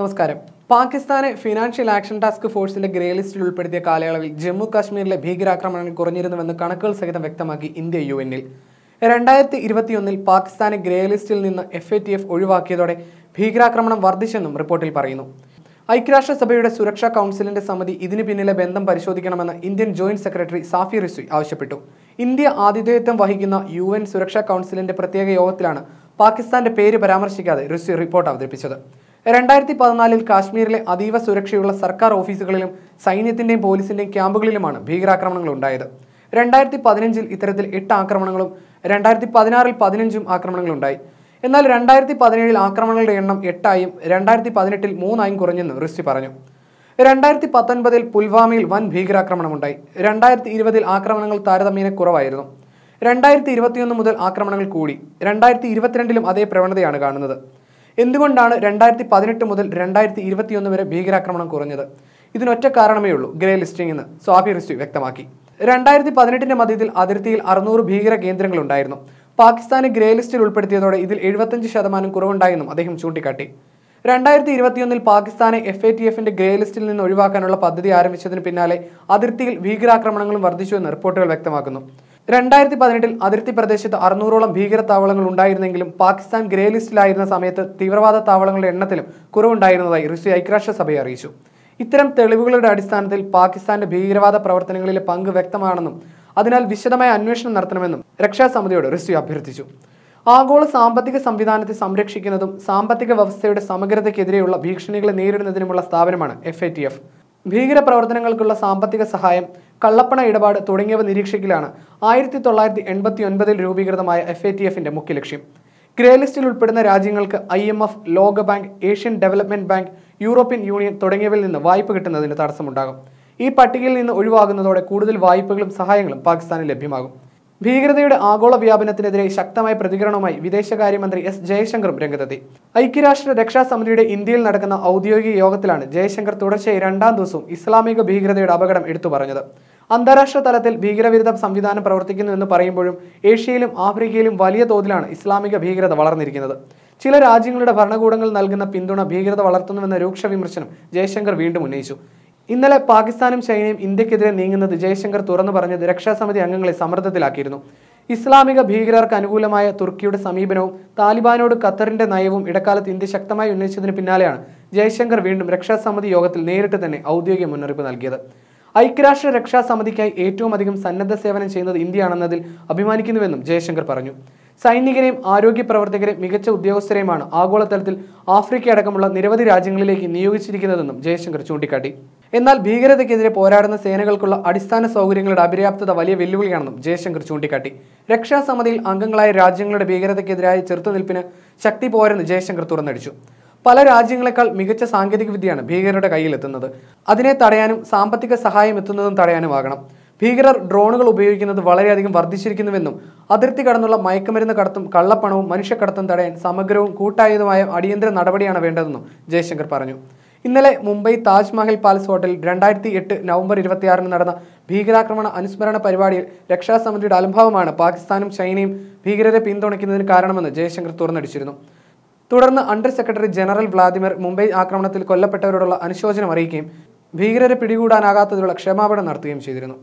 നമസ്കാരം പാകിസ്ഥാനെ financial action task ഫോഴ്സിന്റെ ഗ്രേ ലിസ്റ്റിൽ ഉൾപ്പെടുത്തിയ കാലയളവിൽ ജമ്മു കാശ്മീരിലെ ഭീകരാക്രമണങ്ങൾ കുറഞ്ഞിരുന്നുവെന്ന് കണക്കുകൾ സഹിതം വ്യക്തമാക്കി ഇന്ത്യ യു എന്നിൽ രണ്ടായിരത്തി ഇരുപത്തിയൊന്നിൽ പാകിസ്ഥാനെ ഗ്രേ ലിസ്റ്റിൽ നിന്ന് എഫ് എ ടി എഫ് ഒഴിവാക്കിയതോടെ ഭീകരാക്രമണം വർദ്ധിച്ചെന്നും റിപ്പോർട്ടിൽ പറയുന്നു ഐക്യരാഷ്ട്രസഭയുടെ സുരക്ഷാ കൗൺസിലിന്റെ സമിതി ഇതിന് പിന്നിലെ ബന്ധം പരിശോധിക്കണമെന്ന് ഇന്ത്യൻ ജോയിന്റ് സെക്രട്ടറി സാഫി റിസുയ് ആവശ്യപ്പെട്ടു ഇന്ത്യ ആതിഥേയത്വം വഹിക്കുന്ന യു എൻ സുരക്ഷാ കൗൺസിലിന്റെ പ്രത്യേക യോഗത്തിലാണ് പാകിസ്ഥാന്റെ പേര് പരാമർശിക്കാതെ റിസുയ് റിപ്പോർട്ട് അവതരിപ്പിച്ചത് രണ്ടായിരത്തി പതിനാലിൽ കാശ്മീരിലെ അതീവ സുരക്ഷയുള്ള സർക്കാർ ഓഫീസുകളിലും സൈന്യത്തിന്റെയും പോലീസിന്റെയും ക്യാമ്പുകളിലുമാണ് ഭീകരാക്രമണങ്ങൾ ഉണ്ടായത് രണ്ടായിരത്തി പതിനഞ്ചിൽ ഇത്തരത്തിൽ എട്ട് ആക്രമണങ്ങളും രണ്ടായിരത്തി പതിനാറിൽ പതിനഞ്ചും ആക്രമണങ്ങളുണ്ടായി എന്നാൽ രണ്ടായിരത്തി പതിനേഴിൽ ആക്രമണങ്ങളുടെ എണ്ണം എട്ടായും രണ്ടായിരത്തി പതിനെട്ടിൽ മൂന്നായും കുറഞ്ഞെന്ന് റിസ്റ്റി പറഞ്ഞു രണ്ടായിരത്തി പത്തൊൻപതിൽ പുൽവാമയിൽ വൻ ഭീകരാക്രമണമുണ്ടായി രണ്ടായിരത്തി ഇരുപതിൽ ആക്രമണങ്ങൾ താരതമ്യേന കുറവായിരുന്നു രണ്ടായിരത്തി ഇരുപത്തിയൊന്ന് മുതൽ ആക്രമണങ്ങൾ കൂടി രണ്ടായിരത്തി ഇരുപത്തിരണ്ടിലും അതേ പ്രവണതയാണ് കാണുന്നത് എന്തുകൊണ്ടാണ് രണ്ടായിരത്തി പതിനെട്ട് മുതൽ രണ്ടായിരത്തി ഇരുപത്തിയൊന്ന് വരെ ഭീകരാക്രമണം കുറഞ്ഞത് ഇതിനൊറ്റ കാരണമേ ഉള്ളൂ ഗ്രേ ലിസ്റ്റിംഗ് എന്ന് സ്വാഭി റിസ്റ്റി വ്യക്തമാക്കി രണ്ടായിരത്തി പതിനെട്ടിന്റെ മധ്യത്തിൽ അതിർത്തിയിൽ അറുന്നൂറ് ഭീകര കേന്ദ്രങ്ങൾ ഉണ്ടായിരുന്നു പാകിസ്ഥാനെ ഗ്രേ ലിസ്റ്റിൽ ഉൾപ്പെടുത്തിയതോടെ ഇതിൽ എഴുപത്തഞ്ച് ശതമാനം കുറവുണ്ടായെന്നും അദ്ദേഹം ചൂണ്ടിക്കാട്ടി രണ്ടായിരത്തി ഇരുപത്തിയൊന്നിൽ പാകിസ്ഥാനെ എഫ് എ ടി എഫിന്റെ ഗ്രേ ലിസ്റ്റിൽ നിന്ന് ഒഴിവാക്കാനുള്ള പദ്ധതി ആരംഭിച്ചതിന് പിന്നാലെ അതിർത്തിയിൽ ഭീകരാക്രമണങ്ങളും വർദ്ധിച്ചുവെന്ന് റിപ്പോർട്ടുകൾ വ്യക്തമാക്കുന്നു രണ്ടായിരത്തി പതിനെട്ടിൽ അതിർത്തി പ്രദേശത്ത് അറുന്നൂറോളം ഭീകര താവളങ്ങൾ ഉണ്ടായിരുന്നെങ്കിലും പാകിസ്ഥാൻ ഗ്രേ ലിസ്റ്റിലായിരുന്ന സമയത്ത് തീവ്രവാദ താവളങ്ങളുടെ എണ്ണത്തിലും കുറവുണ്ടായിരുന്നതായി റഷ്യ ഐക്യരാഷ്ട്രസഭയെ അറിയിച്ചു ഇത്തരം തെളിവുകളുടെ അടിസ്ഥാനത്തിൽ പാകിസ്ഥാന്റെ ഭീകരവാദ പ്രവർത്തനങ്ങളിലെ പങ്ക് വ്യക്തമാണെന്നും അതിനാൽ വിശദമായ അന്വേഷണം നടത്തണമെന്നും രക്ഷാസമിതിയോട് റഷ്യ അഭ്യർത്ഥിച്ചു ആഗോള സാമ്പത്തിക സംവിധാനത്തെ സംരക്ഷിക്കുന്നതും സാമ്പത്തിക വ്യവസ്ഥയുടെ സമഗ്രതയ്ക്കെതിരെയുള്ള ഭീഷണികളെ നേരിടുന്നതിനുമുള്ള സ്ഥാപനമാണ് എഫ് ഭീകരപ്രവർത്തനങ്ങൾക്കുള്ള സാമ്പത്തിക സഹായം കള്ളപ്പണ ഇടപാട് തുടങ്ങിയവ നിരീക്ഷിക്കലാണ് ആയിരത്തി തൊള്ളായിരത്തി എൺപത്തി ഒൻപതിൽ രൂപീകൃതമായ എഫ് എ ടി എഫിന്റെ മുഖ്യ ലക്ഷ്യം ഗ്രേ ലിസ്റ്റിൽ ഉൾപ്പെടുന്ന രാജ്യങ്ങൾക്ക് ഐ എം എഫ് ലോക bank Asian development bank European union തുടങ്ങിയവയിൽ നിന്ന് വായ്പ കിട്ടുന്നതിന് തടസ്സമുണ്ടാകും ഈ പട്ടികയിൽ നിന്ന് ഒഴിവാകുന്നതോടെ കൂടുതൽ വായ്പകളും സഹായങ്ങളും പാകിസ്ഥാന് ലഭ്യമാകും ഭീകരതയുടെ ആഗോള വ്യാപനത്തിനെതിരെ ശക്തമായ പ്രതികരണവുമായി വിദേശകാര്യമന്ത്രി എസ് ജയശങ്കറും രംഗത്തെത്തി ഐക്യരാഷ്ട്ര രക്ഷാസമിതിയുടെ ഇന്ത്യയിൽ നടക്കുന്ന ഔദ്യോഗിക യോഗത്തിലാണ് ജയശങ്കർ തുടർച്ചയായി രണ്ടാം ദിവസവും ഇസ്ലാമിക ഭീകരതയുടെ അപകടം എടുത്തു പറഞ്ഞത് അന്താരാഷ്ട്ര തലത്തിൽ ഭീകരവിരുദ്ധ സംവിധാനം പ്രവർത്തിക്കുന്നു എന്ന് പറയുമ്പോഴും ഏഷ്യയിലും ആഫ്രിക്കയിലും വലിയ തോതിലാണ് ഇസ്ലാമിക ഭീകരത വളർന്നിരിക്കുന്നത് ചില രാജ്യങ്ങളുടെ ഭരണകൂടങ്ങൾ നൽകുന്ന പിന്തുണ ഭീകരത വളർത്തുന്നുവെന്ന രൂക്ഷ വിമർശനം ജയശങ്കർ വീണ്ടും ഉന്നയിച്ചു ഇന്നലെ പാകിസ്ഥാനും ചൈനയും ഇന്ത്യക്കെതിരെ നീങ്ങുന്നത് ജയശങ്കർ തുറന്നു പറഞ്ഞത് രക്ഷാസമിതി അംഗങ്ങളെ സമ്മർദ്ദത്തിലാക്കിയിരുന്നു ഇസ്ലാമിക ഭീകരർക്ക് അനുകൂലമായ തുർക്കിയുടെ സമീപനവും താലിബാനോട് ഖത്തറിന്റെ നയവും ഇടക്കാലത്ത് ഇന്ത്യ ശക്തമായി ഉന്നയിച്ചതിന് പിന്നാലെയാണ് ജയശങ്കർ വീണ്ടും രക്ഷാസമിതി യോഗത്തിൽ നേരിട്ട് തന്നെ ഔദ്യോഗിക മുന്നറിയിപ്പ് നൽകിയത് ഐക്യരാഷ്ട്ര രക്ഷാസമിതിക്കായി ഏറ്റവും അധികം സന്നദ്ധ സേവനം ചെയ്യുന്നത് ഇന്ത്യയാണെന്നതിൽ അഭിമാനിക്കുന്നുവെന്നും ജയശങ്കർ പറഞ്ഞു സൈനികരെയും ആരോഗ്യ പ്രവർത്തകരെയും മികച്ച ഉദ്യോഗസ്ഥരെയുമാണ് ആഗോളതലത്തിൽ ആഫ്രിക്ക അടക്കമുള്ള നിരവധി രാജ്യങ്ങളിലേക്ക് നിയോഗിച്ചിരിക്കുന്നതെന്നും ജയശങ്കർ ചൂണ്ടിക്കാട്ടി എന്നാൽ ഭീകരതയ്ക്കെതിരെ പോരാടുന്ന സേനകൾക്കുള്ള അടിസ്ഥാന സൗകര്യങ്ങളുടെ അപര്യാപ്തത വലിയ വെല്ലുവിളിയാണെന്നും ജയശങ്കർ ചൂണ്ടിക്കാട്ടി രക്ഷാസമിതിയിൽ അംഗങ്ങളായ രാജ്യങ്ങളുടെ ഭീകരതയ്ക്കെതിരായ ചെറുത്തുനിൽപ്പിന് ശക്തി പോരെന്ന് ജയശങ്കർ തുറന്നടിച്ചു പല രാജ്യങ്ങളെക്കാൾ മികച്ച സാങ്കേതികവിദ്യയാണ് ഭീകരരുടെ കയ്യിലെത്തുന്നത് അതിനെ തടയാനും സാമ്പത്തിക സഹായം എത്തുന്നതും തടയാനുമാകണം ഭീകരർ ഡ്രോണുകൾ ഉപയോഗിക്കുന്നത് വളരെയധികം വർദ്ധിച്ചിരിക്കുന്നുവെന്നും അതിർത്തി കടന്നുള്ള മയക്കുമരുന്ന് കടത്തും കള്ളപ്പണവും മനുഷ്യക്കടത്തും തടയാൻ സമഗ്രവും കൂട്ടായതുമായ അടിയന്തര നടപടിയാണ് വേണ്ടതെന്നും ജയശങ്കർ പറഞ്ഞു ഇന്നലെ മുംബൈ താജ്മഹൽ പാലസ് ഹോട്ടലിൽ രണ്ടായിരത്തി എട്ട് നവംബർ ഇരുപത്തിയാറിന് നടന്ന ഭീകരാക്രമണ അനുസ്മരണ പരിപാടിയിൽ രക്ഷാസമിതിയുടെ അലംഭാവമാണ് പാകിസ്ഥാനും ചൈനയും ഭീകരരെ പിന്തുണയ്ക്കുന്നതിന് കാരണമെന്ന് ജയശങ്കർ തുറന്നടിച്ചിരുന്നു തുടർന്ന് under secretary general Vladimir Mumbai ആക്രമണത്തിൽ കൊല്ലപ്പെട്ടവരോടുള്ള അനുശോചനം അറിയിക്കുകയും ഭീകരരെ പിടികൂടാനാകാത്തതിലുള്ള ക്ഷമാപണം നടത്തുകയും ചെയ്തിരുന്നു